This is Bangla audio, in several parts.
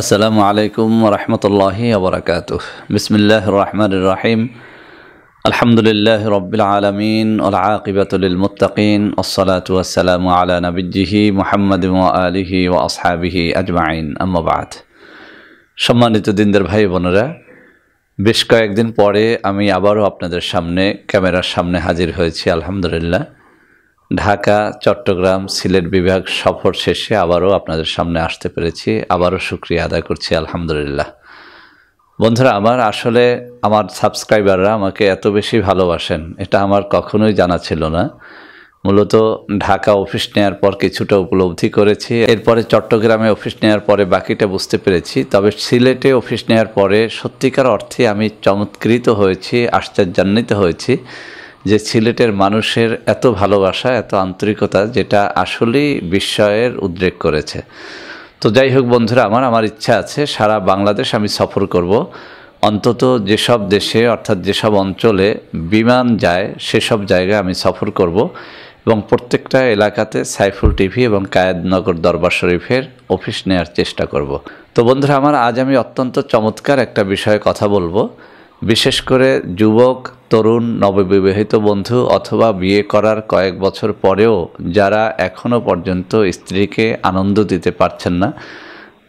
আসসালামু আলাইকুম রহমতুল্লাহ আবরাকাত বিসমিল্লাহ রহমান রাহিম আলহামদুলিল্লাহ রবিল আলমিন আলাকিবাতুল মুতাকিন আসসালাত আলা নবিজিহি মোহাম্মদ আলিহি ও আসহাবিহি আজমাইন আম্মাবাদ সম্মানিত দিনদের ভাই বোনেরা বেশ কয়েকদিন পরে আমি আবারও আপনাদের সামনে ক্যামেরার সামনে হাজির হয়েছি আলহামদুলিল্লাহ ঢাকা চট্টগ্রাম সিলেট বিভাগ সফর শেষে আবারও আপনাদের সামনে আসতে পেরেছি আবারও সুক্রিয়া আদায় করছি আলহামদুলিল্লাহ বন্ধুরা আমার আসলে আমার সাবস্ক্রাইবাররা আমাকে এত বেশি ভালোবাসেন এটা আমার কখনোই জানা ছিল না মূলত ঢাকা অফিস নেওয়ার পর কিছুটা উপলব্ধি করেছি এরপরে চট্টগ্রামে অফিস নেওয়ার পরে বাকিটা বুঝতে পেরেছি তবে সিলেটে অফিস নেওয়ার পরে সত্যিকার অর্থে আমি চমৎকৃত হয়েছি আশ্চর্যান্বিত হয়েছি যে সিলেটের মানুষের এত ভালোবাসা এত আন্তরিকতা যেটা আসলেই বিস্ময়ের উদ্রেক করেছে তো যাই হোক বন্ধুরা আমার আমার ইচ্ছা আছে সারা বাংলাদেশ আমি সফর করব অন্তত যেসব দেশে অর্থাৎ যেসব অঞ্চলে বিমান যায় সেসব জায়গায় আমি সফর করব এবং প্রত্যেকটা এলাকাতে সাইফুল টিভি এবং কায়েদনগর দরবার শরীফের অফিস নেয়ার চেষ্টা করব তো বন্ধুরা আমার আজ আমি অত্যন্ত চমৎকার একটা বিষয়ে কথা বলবো বিশেষ করে যুবক তরুণ নববিবাহিত বন্ধু অথবা বিয়ে করার কয়েক বছর পরেও যারা এখনও পর্যন্ত স্ত্রীকে আনন্দ দিতে পারছেন না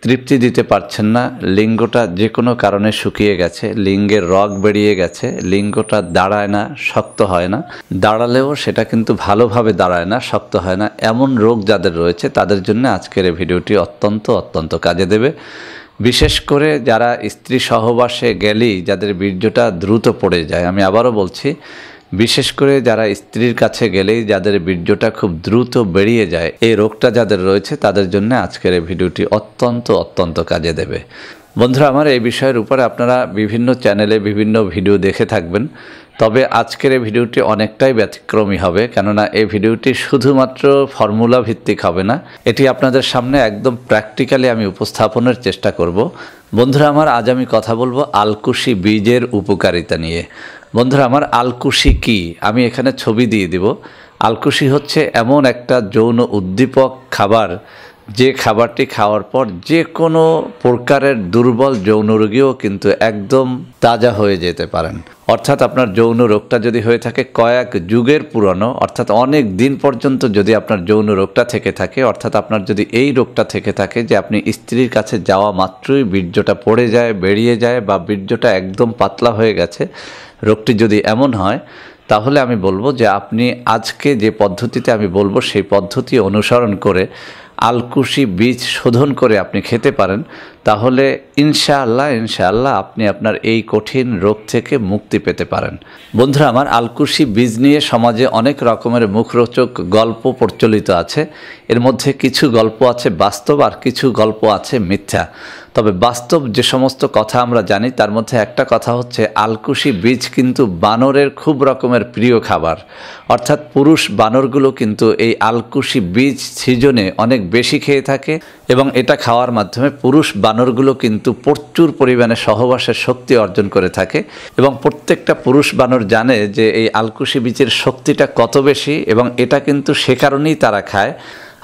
তৃপ্তি দিতে পারছেন না লিঙ্গটা যে কোনো কারণে শুকিয়ে গেছে লিঙ্গের রগ বেরিয়ে গেছে লিঙ্গটা দাঁড়ায় না শক্ত হয় না দাঁড়ালেও সেটা কিন্তু ভালোভাবে দাঁড়ায় না শক্ত হয় না এমন রোগ যাদের রয়েছে তাদের জন্য আজকের এই ভিডিওটি অত্যন্ত অত্যন্ত কাজে দেবে বিশেষ করে যারা স্ত্রী সহবাসে গেলেই যাদের বীর্যটা দ্রুত পড়ে যায় আমি আবারও বলছি বিশেষ করে যারা স্ত্রীর কাছে গেলেই যাদের বীর্যটা খুব দ্রুত বেরিয়ে যায় এই রোগটা যাদের রয়েছে তাদের জন্য আজকের এই ভিডিওটি অত্যন্ত অত্যন্ত কাজে দেবে বন্ধুরা আমার এই বিষয়ের উপরে আপনারা বিভিন্ন চ্যানেলে বিভিন্ন ভিডিও দেখে থাকবেন তবে আজকের এই ভিডিওটি অনেকটাই ব্যতিক্রমী হবে কেননা এই ভিডিওটি শুধুমাত্র ফর্মুলা ভিত্তিক হবে না এটি আপনাদের সামনে একদম প্র্যাকটিক্যালি আমি উপস্থাপনের চেষ্টা করব বন্ধুরা আমার আজ আমি কথা বলবো আলকুশি বীজের উপকারিতা নিয়ে বন্ধুরা আমার আলকুশি কি আমি এখানে ছবি দিয়ে দিব আলকুশি হচ্ছে এমন একটা যৌন উদ্দীপক খাবার যে খাবারটি খাওয়ার পর যে কোনো প্রকারের দুর্বল যৌন রোগীও কিন্তু একদম তাজা হয়ে যেতে পারেন অর্থাৎ আপনার যৌন রোগটা যদি হয়ে থাকে কয়েক যুগের পুরনো অর্থাৎ অনেক দিন পর্যন্ত যদি আপনার যৌন রোগটা থেকে থাকে অর্থাৎ আপনার যদি এই রোগটা থেকে থাকে যে আপনি স্ত্রীর কাছে যাওয়া মাত্রই বীর্যটা পড়ে যায় বেরিয়ে যায় বা বীর্যটা একদম পাতলা হয়ে গেছে রোগটি যদি এমন হয় তাহলে আমি বলবো যে আপনি আজকে যে পদ্ধতিতে আমি বলবো সেই পদ্ধতি অনুসরণ করে আলকুশি বীজ শোধন করে আপনি খেতে পারেন তাহলে ইনশাআল্লাহ ইনশাআল্লাহ আপনি আপনার এই কঠিন রোগ থেকে মুক্তি পেতে পারেন বন্ধুরা আমার আলকুশি বীজ নিয়ে সমাজে অনেক রকমের মুখরোচক গল্প প্রচলিত আছে এর মধ্যে কিছু গল্প আছে বাস্তব আর কিছু গল্প আছে মিথ্যা তবে বাস্তব যে সমস্ত কথা আমরা জানি তার মধ্যে একটা কথা হচ্ছে আলকুশি বীজ কিন্তু বানরের খুব রকমের প্রিয় খাবার অর্থাৎ পুরুষ বানরগুলো কিন্তু এই আলকুশি বীজ সিজনে অনেক বেশি খেয়ে থাকে এবং এটা খাওয়ার মাধ্যমে পুরুষ বানরগুলো কিন্তু প্রচুর পরিমাণে সহবাসের শক্তি অর্জন করে থাকে এবং প্রত্যেকটা পুরুষ বানর জানে যে এই আলকুশি বীজের শক্তিটা কত বেশি এবং এটা কিন্তু সে কারণেই তারা খায়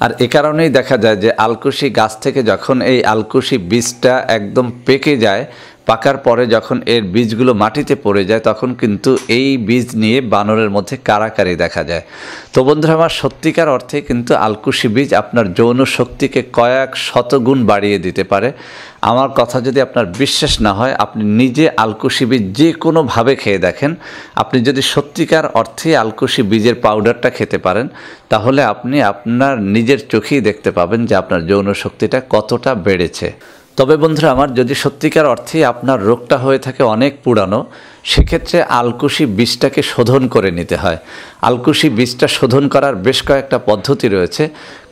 আর এ কারণেই দেখা যায় যে আলকুশি গাছ থেকে যখন এই আলকুশি বীজটা একদম পেকে যায় পাকার পরে যখন এর বীজগুলো মাটিতে পড়ে যায় তখন কিন্তু এই বীজ নিয়ে বানরের মধ্যে কারাকারি দেখা যায় তো বন্ধুরা আমার সত্যিকার অর্থে কিন্তু আলকুশি বীজ আপনার যৌন শক্তিকে কয়েক শতগুণ বাড়িয়ে দিতে পারে আমার কথা যদি আপনার বিশ্বাস না হয় আপনি নিজে আলকুশি বীজ যে কোনোভাবে খেয়ে দেখেন আপনি যদি সত্যিকার অর্থে আলকুশি বীজের পাউডারটা খেতে পারেন তাহলে আপনি আপনার নিজের চোখেই দেখতে পাবেন যে আপনার যৌন শক্তিটা কতটা বেড়েছে তবে বন্ধুরা আমার যদি সত্যিকার অর্থে আপনার রোগটা হয়ে থাকে অনেক পুরানো সেক্ষেত্রে আলকুশি বীজটাকে শোধন করে নিতে হয় আলকুশি বীজটা শোধন করার বেশ কয়েকটা পদ্ধতি রয়েছে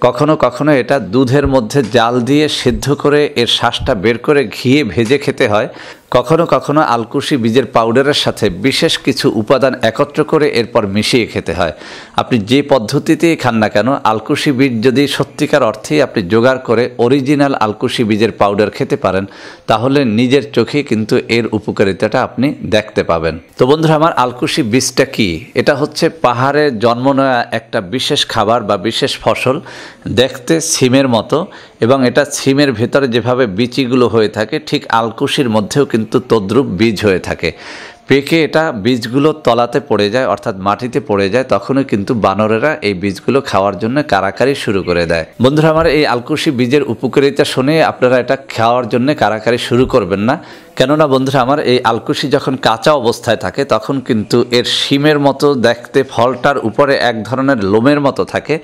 কখনো কখনো এটা দুধের মধ্যে জাল দিয়ে সিদ্ধ করে এর শ্বাসটা বের করে ঘিয়ে ভেজে খেতে হয় কখনো কখনো আলকুশি বীজের পাউডারের সাথে বিশেষ কিছু উপাদান একত্র করে এরপর মিশিয়ে খেতে হয় আপনি যে পদ্ধতিতেই খান না কেন আলকুশি বীজ যদি সত্যিকার অর্থেই আপনি জোগাড় করে অরিজিনাল আলকুশি বীজের পাউডার খেতে পারেন তাহলে নিজের চোখে কিন্তু এর উপকারিতাটা আপনি দেখতে দেখতে পাবেন তো বন্ধুরা আমার আলকুশি বীজটা কি এটা হচ্ছে পাহাড়ে জন্ম নেওয়া একটা বিশেষ খাবার বা বিশেষ ফসল দেখতে সিমের মতো এবং এটা সিমের ভেতরে যেভাবে বিচিগুলো হয়ে থাকে ঠিক আলকুশির মধ্যেও কিন্তু তদ্রুপ বীজ হয়ে থাকে পেকে এটা বীজগুলো তলাতে পড়ে যায় অর্থাৎ মাটিতে পড়ে যায় তখনও কিন্তু বানরেরা এই বীজগুলো খাওয়ার জন্য কারাকারি শুরু করে দেয় বন্ধুরা আমার এই আলকুশি বীজের উপকারিতা শুনে আপনারা এটা খাওয়ার জন্য কারাকারি শুরু করবেন না কেননা বন্ধুরা আমার এই আলকুশি যখন কাঁচা অবস্থায় থাকে তখন কিন্তু এর শিমের মতো দেখতে ফলটার উপরে এক ধরনের লোমের মতো থাকে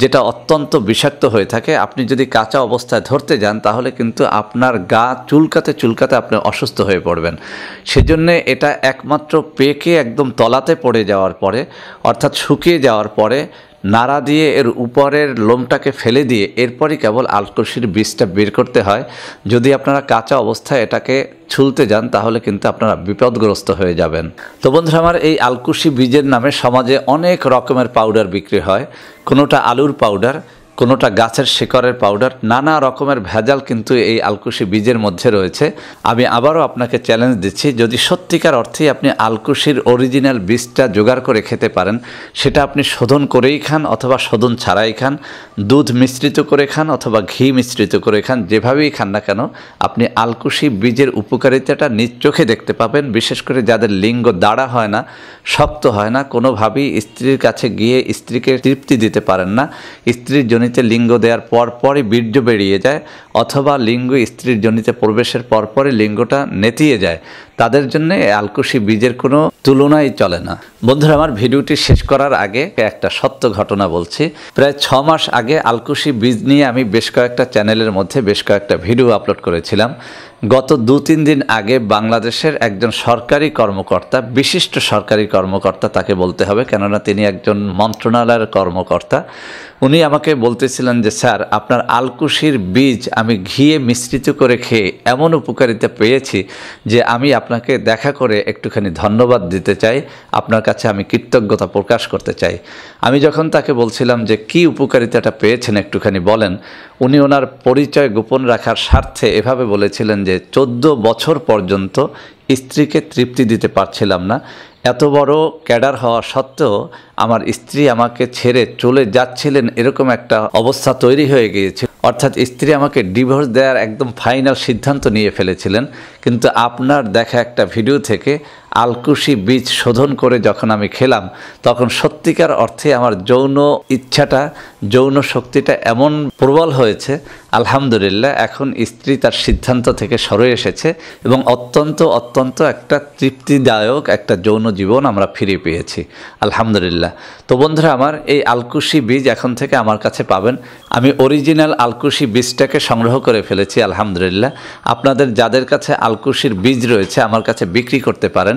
যেটা অত্যন্ত বিষাক্ত হয়ে থাকে আপনি যদি কাঁচা অবস্থায় ধরতে যান তাহলে কিন্তু আপনার গা চুলকাতে চুলকাতে আপনি অসুস্থ হয়ে পড়বেন সেজন্য এটা একমাত্র পেকে একদম তলাতে পড়ে যাওয়ার পরে অর্থাৎ শুকিয়ে যাওয়ার পরে নাড়া দিয়ে এর উপরের লোমটাকে ফেলে দিয়ে এরপরই কেবল আলকসির বীজটা বের করতে হয় যদি আপনারা কাঁচা অবস্থায় এটাকে ছুলতে যান তাহলে কিন্তু আপনারা বিপদগ্রস্ত হয়ে যাবেন তো বন্ধুরা আমার এই আলকুশি বীজের নামে সমাজে অনেক রকমের পাউডার বিক্রি হয় কোনোটা আলুর পাউডার কোনোটা গাছের শিকড়ের পাউডার নানা রকমের ভেজাল কিন্তু এই আলকুশি বীজের মধ্যে রয়েছে আমি আবারও আপনাকে চ্যালেঞ্জ দিচ্ছি যদি সত্যিকার অর্থে আপনি আলকুশির অরিজিনাল বীজটা জোগাড় করে খেতে পারেন সেটা আপনি শোধন করেই খান অথবা শোধন ছাড়াই খান দুধ মিশ্রিত করে খান অথবা ঘি মিশ্রিত করে খান যেভাবেই খান না কেন আপনি আলকুশি বীজের উপকারিতাটা নিজ চোখে দেখতে পাবেন বিশেষ করে যাদের লিঙ্গ দাঁড়া হয় না শক্ত হয় না কোনোভাবেই স্ত্রীর কাছে গিয়ে স্ত্রীকে তৃপ্তি দিতে পারেন না স্ত্রীর জন্য জনিতে লিঙ্গ দেওয়ার পর পরই বীর্য বেরিয়ে যায় অথবা লিঙ্গ স্ত্রীর জনিতে প্রবেশের পরপরই লিঙ্গটা নেতিয়ে যায় তাদের জন্য আলকুশি বীজের কোনো তুলনাই চলে না বন্ধুরা আমার ভিডিওটি শেষ করার আগে একটা সত্য ঘটনা বলছি প্রায় ছ মাস আগে আলকুশি বীজ নিয়ে আমি বেশ কয়েকটা চ্যানেলের মধ্যে বেশ কয়েকটা ভিডিও আপলোড করেছিলাম গত দু তিন দিন আগে বাংলাদেশের একজন সরকারি কর্মকর্তা বিশিষ্ট সরকারি কর্মকর্তা তাকে বলতে হবে কেননা তিনি একজন মন্ত্রণালয়ের কর্মকর্তা উনি আমাকে বলতেছিলেন যে স্যার আপনার আলকুশির বীজ আমি ঘিয়ে মিশ্রিত করে খেয়ে এমন উপকারিতা পেয়েছি যে আমি আপনাকে দেখা করে একটুখানি ধন্যবাদ দিতে চাই আপনার কাছে আমি কৃতজ্ঞতা প্রকাশ করতে চাই আমি যখন তাকে বলছিলাম যে কি উপকারিতাটা পেয়েছেন একটুখানি বলেন উনি ওনার পরিচয় গোপন রাখার স্বার্থে এভাবে বলেছিলেন যে চোদ্দ বছর পর্যন্ত স্ত্রীকে তৃপ্তি দিতে পারছিলাম না এত বড় ক্যাডার হওয়া সত্ত্বেও আমার স্ত্রী আমাকে ছেড়ে চলে যাচ্ছিলেন এরকম একটা অবস্থা তৈরি হয়ে গিয়েছিল অর্থাৎ স্ত্রী আমাকে ডিভোর্স দেওয়ার একদম ফাইনাল সিদ্ধান্ত নিয়ে ফেলেছিলেন কিন্তু আপনার দেখা একটা ভিডিও থেকে আলকুশি বীজ শোধন করে যখন আমি খেলাম তখন সত্যিকার অর্থে আমার যৌন ইচ্ছাটা যৌন শক্তিটা এমন প্রবল হয়েছে আলহামদুলিল্লাহ এখন স্ত্রী তার সিদ্ধান্ত থেকে সরে এসেছে এবং অত্যন্ত অত্যন্ত একটা তৃপ্তিদায়ক একটা যৌন জীবন আমরা ফিরে পেয়েছি আলহামদুলিল্লাহ তো বন্ধুরা আমার এই আলকুশি বীজ এখন থেকে আমার কাছে পাবেন আমি অরিজিনাল আলকুশি বীজটাকে সংগ্রহ করে ফেলেছি আলহামদুলিল্লাহ আপনাদের যাদের কাছে আলকুশির বীজ রয়েছে আমার কাছে বিক্রি করতে পারেন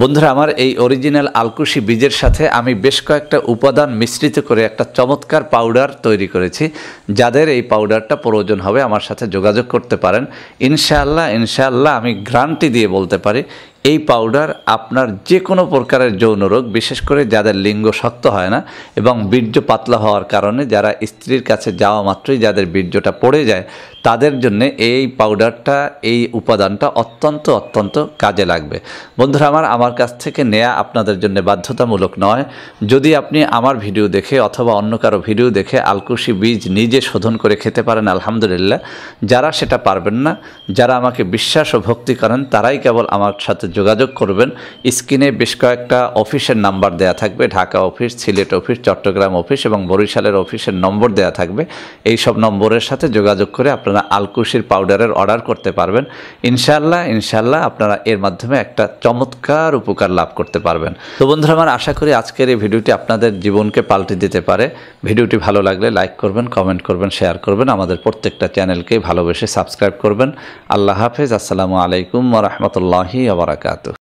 বন্ধুরা আমার এই অরিজিনাল আলকুশি বীজের সাথে আমি বেশ কয়েকটা উপাদান মিশ্রিত করে একটা চমৎকার পাউডার তৈরি করেছি যাদের এই পাউডারটা প্রয়োজন হবে আমার সাথে যোগাযোগ করতে পারেন ইনশাআল্লাহ ইনশাআল্লাহ আমি গ্রান্টি দিয়ে বলতে পারি এই পাউডার আপনার যে কোনো প্রকারের যৌন রোগ বিশেষ করে যাদের লিঙ্গ শক্ত হয় না এবং বীর্য পাতলা হওয়ার কারণে যারা স্ত্রীর কাছে যাওয়া মাত্রই যাদের বীর্যটা পড়ে যায় তাদের জন্য এই পাউডারটা এই উপাদানটা অত্যন্ত অত্যন্ত কাজে লাগবে বন্ধুরা আমার আমার কাছ থেকে নেয়া আপনাদের জন্য বাধ্যতামূলক নয় যদি আপনি আমার ভিডিও দেখে অথবা অন্য কারো ভিডিও দেখে আলকুশি বীজ নিজে শোধন করে খেতে পারেন আলহামদুলিল্লাহ যারা সেটা পারবেন না যারা আমাকে বিশ্বাস ও ভক্তি করেন তারাই কেবল আমার সাথে যোগাযোগ করবেন স্ক্রিনে বেশ কয়েকটা অফিসের নাম্বার দেয়া থাকবে Dhaka office Sylhet office Chittagong office এবং বরিশালের অফিসের নম্বর দেয়া থাকবে এই সব নম্বরের সাথে যোগাযোগ করে আপনারা আলকুশির পাউডারের অর্ডার করতে পারবেন ইনশাল্লাহ ইনশাল্লাহ আপনারা এর মাধ্যমে একটা চমৎকার আবার উপকার লাভ করতে পারবেন তো বন্ধুরা আমার আশা করি আজকের এই ভিডিওটি আপনাদের জীবনকে পাল্টে দিতে পারে ভিডিওটি ভালো লাগলে লাইক করবেন কমেন্ট করবেন শেয়ার করবেন আমাদের প্রত্যেকটা চ্যানেলকে ভালোবেসে সাবস্ক্রাইব করবেন আল্লাহ হাফেজ আসসালামু আলাইকুম রহমতুল্লাহি আবরাকাতু